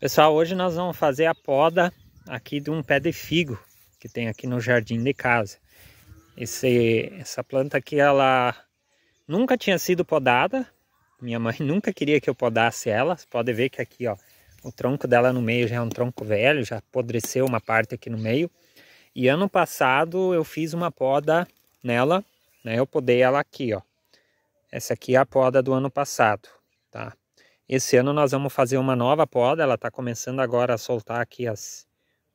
Pessoal, hoje nós vamos fazer a poda aqui de um pé de figo que tem aqui no jardim de casa. Esse, essa planta aqui, ela nunca tinha sido podada. Minha mãe nunca queria que eu podasse ela. Você pode ver que aqui, ó, o tronco dela no meio já é um tronco velho, já apodreceu uma parte aqui no meio. E ano passado eu fiz uma poda nela, né? Eu podei ela aqui, ó. Essa aqui é a poda do ano passado, tá? Esse ano nós vamos fazer uma nova poda, ela está começando agora a soltar aqui as,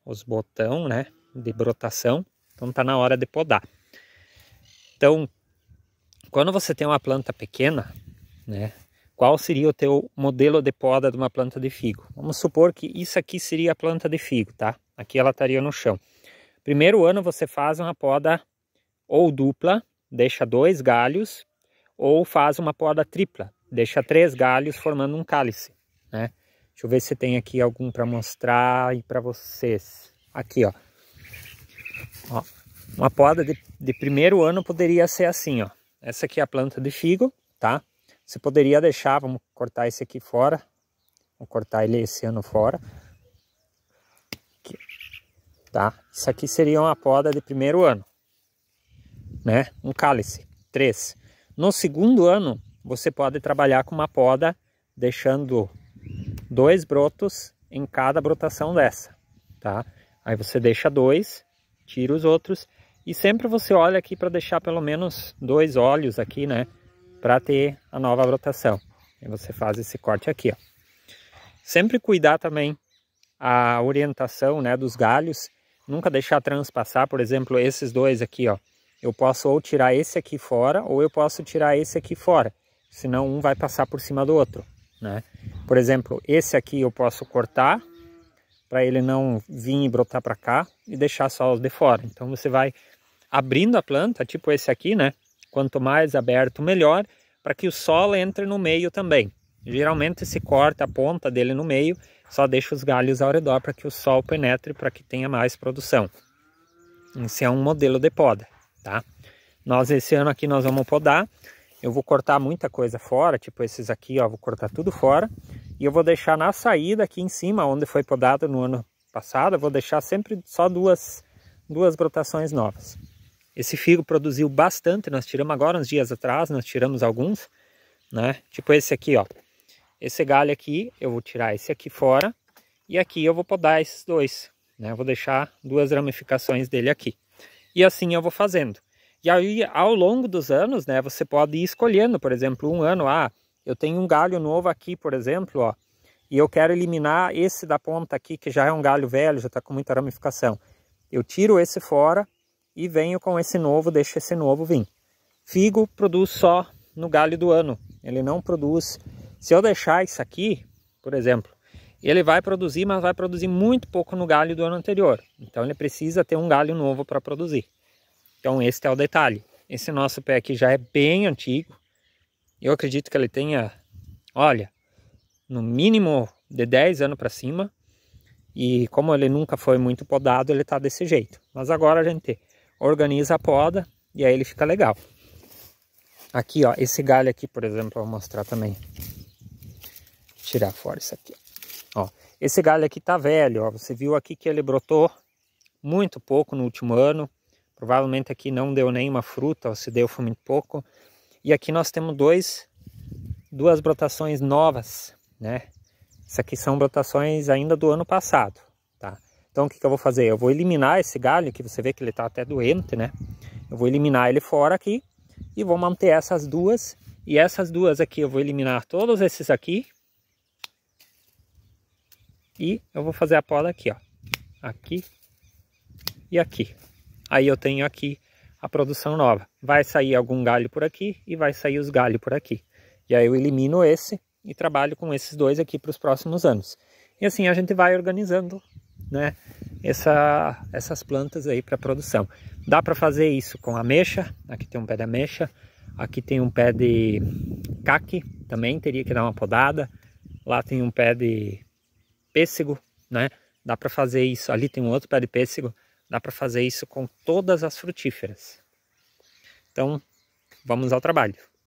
os botão, né, de brotação, então está na hora de podar. Então, quando você tem uma planta pequena, né, qual seria o teu modelo de poda de uma planta de figo? Vamos supor que isso aqui seria a planta de figo, tá? Aqui ela estaria no chão. Primeiro ano você faz uma poda ou dupla, deixa dois galhos, ou faz uma poda tripla, deixa três galhos formando um cálice, né? Deixa eu ver se tem aqui algum para mostrar e para vocês. Aqui, ó. ó. Uma poda de, de primeiro ano poderia ser assim, ó. Essa aqui é a planta de figo, tá? Você poderia deixar, vamos cortar esse aqui fora. Vou cortar ele esse ano fora. Aqui. Tá? Isso aqui seria uma poda de primeiro ano, né? Um cálice, três. No segundo ano, você pode trabalhar com uma poda deixando dois brotos em cada brotação dessa, tá? Aí você deixa dois, tira os outros e sempre você olha aqui para deixar pelo menos dois olhos aqui, né? Para ter a nova brotação. Aí você faz esse corte aqui, ó. Sempre cuidar também a orientação, né, dos galhos. Nunca deixar transpassar, por exemplo, esses dois aqui, ó. Eu posso ou tirar esse aqui fora ou eu posso tirar esse aqui fora senão um vai passar por cima do outro, né? Por exemplo, esse aqui eu posso cortar para ele não vir e brotar para cá e deixar só os de fora. Então você vai abrindo a planta, tipo esse aqui, né? Quanto mais aberto, melhor, para que o solo entre no meio também. Geralmente se corta a ponta dele no meio, só deixa os galhos ao redor para que o sol penetre, para que tenha mais produção. Esse é um modelo de poda, tá? Nós esse ano aqui nós vamos podar eu vou cortar muita coisa fora, tipo esses aqui, ó, vou cortar tudo fora. E eu vou deixar na saída aqui em cima, onde foi podado no ano passado, eu vou deixar sempre só duas, duas brotações novas. Esse figo produziu bastante, nós tiramos agora uns dias atrás, nós tiramos alguns, né? Tipo esse aqui, ó. Esse galho aqui, eu vou tirar esse aqui fora e aqui eu vou podar esses dois, né? Eu vou deixar duas ramificações dele aqui. E assim eu vou fazendo. E aí, ao longo dos anos, né, você pode ir escolhendo, por exemplo, um ano, ah, eu tenho um galho novo aqui, por exemplo, ó, e eu quero eliminar esse da ponta aqui, que já é um galho velho, já está com muita ramificação. Eu tiro esse fora e venho com esse novo, deixo esse novo vir. Figo produz só no galho do ano, ele não produz. Se eu deixar isso aqui, por exemplo, ele vai produzir, mas vai produzir muito pouco no galho do ano anterior. Então ele precisa ter um galho novo para produzir. Então este é o detalhe. Esse nosso pé aqui já é bem antigo. Eu acredito que ele tenha, olha, no mínimo de 10 anos para cima. E como ele nunca foi muito podado, ele está desse jeito. Mas agora a gente organiza a poda e aí ele fica legal. Aqui, ó, esse galho aqui, por exemplo, eu vou mostrar também. Tirar fora isso aqui. Ó, esse galho aqui tá velho, ó. Você viu aqui que ele brotou muito pouco no último ano. Provavelmente aqui não deu nenhuma fruta, ou se deu foi muito pouco. E aqui nós temos dois, duas brotações novas, né? Isso aqui são brotações ainda do ano passado, tá? Então o que, que eu vou fazer? Eu vou eliminar esse galho, que você vê que ele está até doente, né? Eu vou eliminar ele fora aqui e vou manter essas duas. E essas duas aqui eu vou eliminar todos esses aqui. E eu vou fazer a poda aqui, ó. Aqui e aqui. Aí eu tenho aqui a produção nova. Vai sair algum galho por aqui e vai sair os galhos por aqui. E aí eu elimino esse e trabalho com esses dois aqui para os próximos anos. E assim a gente vai organizando né, essa, essas plantas aí para produção. Dá para fazer isso com ameixa, aqui tem um pé de ameixa, aqui tem um pé de caque, também teria que dar uma podada, lá tem um pé de pêssego, né? Dá para fazer isso, ali tem um outro pé de pêssego, Dá para fazer isso com todas as frutíferas. Então, vamos ao trabalho.